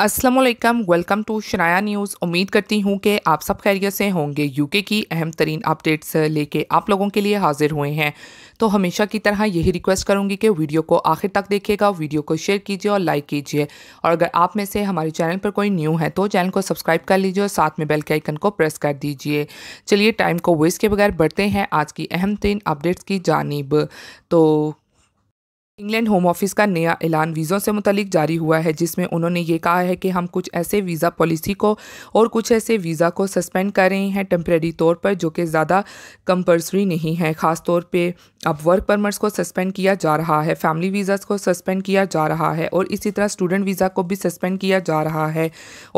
Aslam welcome to Shanaya news उम्मीद करती हूँ कि आप सब खैरियत से होंगे यूके की अहम तरीन अपडेट्स लेके आप लोगों के लिए हाजिर हुए हैं तो हमेशा की तरह यही रिक्वेस्ट करूँगी कि वीडियो को आखिर तक देखिएगा वीडियो को शेयर कीजिए और लाइक कीजिए और अगर आप में से हमारे चैनल पर कोई न्यू है तो चैनल को सब्सक्राइब कर लीजिए और साथ में बेल के आइकन को प्रेस कर दीजिए चलिए टाइम को वेस्ट के बगैर बढ़ते हैं आज की अहम तरीन अपडेट्स की जानब तो इंग्लैंड होम ऑफिस का नया ऐलान वीज़ों से मुतलिक जारी हुआ है जिसमें उन्होंने ये कहा है कि हम कुछ ऐसे वीज़ा पॉलिसी को और कुछ ऐसे वीज़ा को सस्पेंड कर रहे हैं टेम्प्रेरी तौर पर जो कि ज़्यादा कंपल्सरी नहीं है ख़ास तौर पे अब वर्क परमट्स को सस्पेंड किया जा रहा है फैमिली वीज़ा को सस्पेंड किया जा रहा है और इसी तरह स्टूडेंट वीज़ा को भी सस्पेंड किया जा रहा है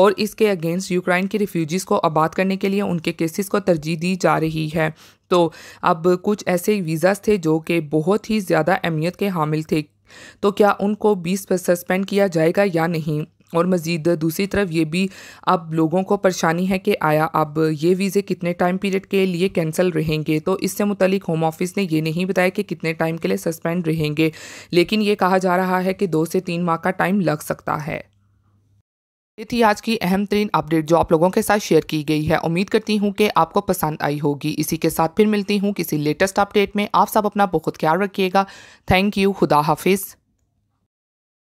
और इसके अगेंस्ट यूक्रेन के रिफ्यूजीज़ को आबाद करने के लिए उनके केसेस को तरजीह दी जा रही है तो अब कुछ ऐसे वीज़ाज थे जो कि बहुत ही ज़्यादा अहमियत के हामिल थे तो क्या उनको बीस पर सस्पेंड किया जाएगा या नहीं और मज़ीद दूसरी तरफ ये भी अब लोगों को परेशानी है कि आया अब ये वीज़े कितने टाइम पीरियड के लिए कैंसिल रहेंगे तो इससे मुतलिक होम ऑफिस ने ये नहीं बताया कि कितने टाइम के लिए सस्पेंड रहेंगे लेकिन ये कहा जा रहा है कि दो से तीन माह का टाइम लग सकता है ये थी आज की अहम तरीन अपडेट जो आप लोगों के साथ शेयर की गई है उम्मीद करती हूँ कि आपको पसंद आई होगी इसी के साथ फिर मिलती हूँ किसी लेटेस्ट अपडेट में आप सब अपना बहुत ख्याल रखिएगा थैंक यू खुदा हाफिज़